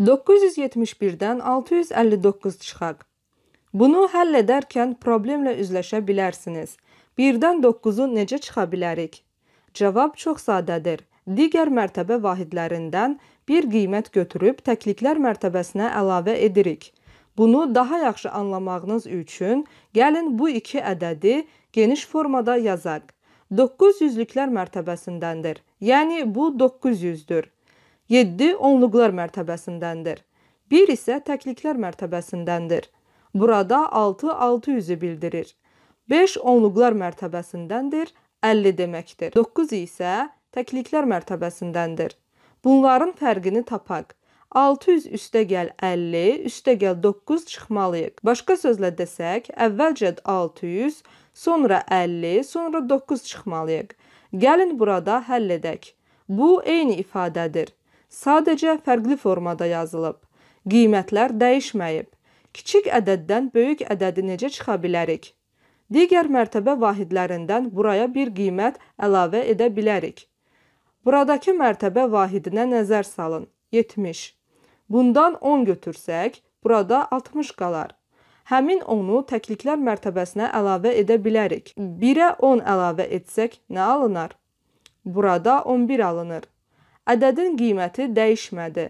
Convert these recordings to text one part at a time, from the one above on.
971-dən 659 çıxaq. Bunu həll edərkən problemlə üzləşə bilərsiniz. 1-dən 9-u necə çıxa bilərik? Cavab çox sadədir. Digər mərtəbə vahidlərindən bir qiymət götürüb təkliklər mərtəbəsinə əlavə edirik. Bunu daha yaxşı anlamağınız üçün gəlin bu iki ədədi geniş formada yazaq. 900-lüklər mərtəbəsindəndir. Yəni bu 900-dür. 7 onluqlar mərtəbəsindəndir. 1 isə təkliklər mərtəbəsindəndir. Burada 6 600-ü bildirir. 5 onluqlar mərtəbəsindəndir, 50 deməkdir. 9 isə təkliklər mərtəbəsindəndir. Bunların fərqini tapaq. 600 üstə gəl 50, üstə gəl 9 çıxmalıyıq. Başqa sözlə desək, əvvəlcə 600, sonra 50, sonra 9 çıxmalıyıq. Gəlin burada həll edək. Bu eyni ifadədir. Sadəcə fərqli formada yazılıb. Qiymətlər dəyişməyib. Kiçik ədəddən böyük ədədi necə çıxa bilərik? Digər mərtəbə vahidlərindən buraya bir qiymət əlavə edə bilərik. Buradakı mərtəbə vahidinə nəzər salın. 70. Bundan 10 götürsək, burada 60 qalar. Həmin 10-u təkliklər mərtəbəsinə əlavə edə bilərik. 1-ə 10 əlavə etsək nə alınar? Burada 11 alınır. Ədədin qiyməti dəyişmədi.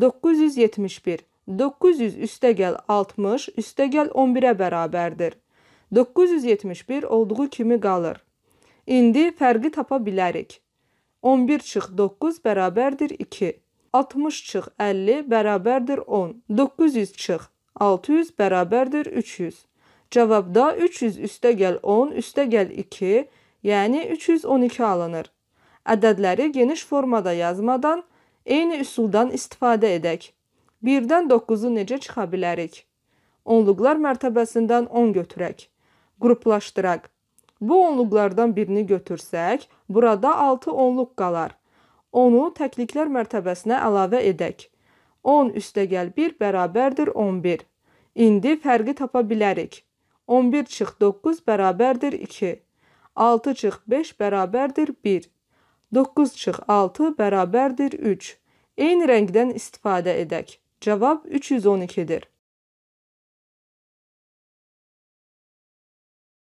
971 900 üstəgəl 60 üstəgəl 11-ə bərabərdir. 971 olduğu kimi qalır. İndi fərqi tapa bilərik. 11 çıx 9 bərabərdir 2. 60 çıx 50 bərabərdir 10. 900 çıx 600 bərabərdir 300. Cavabda 300 üstəgəl 10 üstəgəl 2, yəni 312 alınır. Ədədləri geniş formada yazmadan eyni üsuldan istifadə edək. 1-dən 9-u necə çıxa bilərik? Onluqlar mərtəbəsindən 10 götürək. Qruplaşdıraq. Bu onluqlardan birini götürsək, burada 6 onluq qalar. Onu təkliklər mərtəbəsinə əlavə edək. 10 üstəgəl 1 bərabərdir 11. İndi fərqi tapa bilərik. 11 çıx 9 bərabərdir 2. 6 çıx 5 bərabərdir 1. 9 çıx 6 bərabərdir 3. Eyni rəngdən istifadə edək. Cavab 312-dir.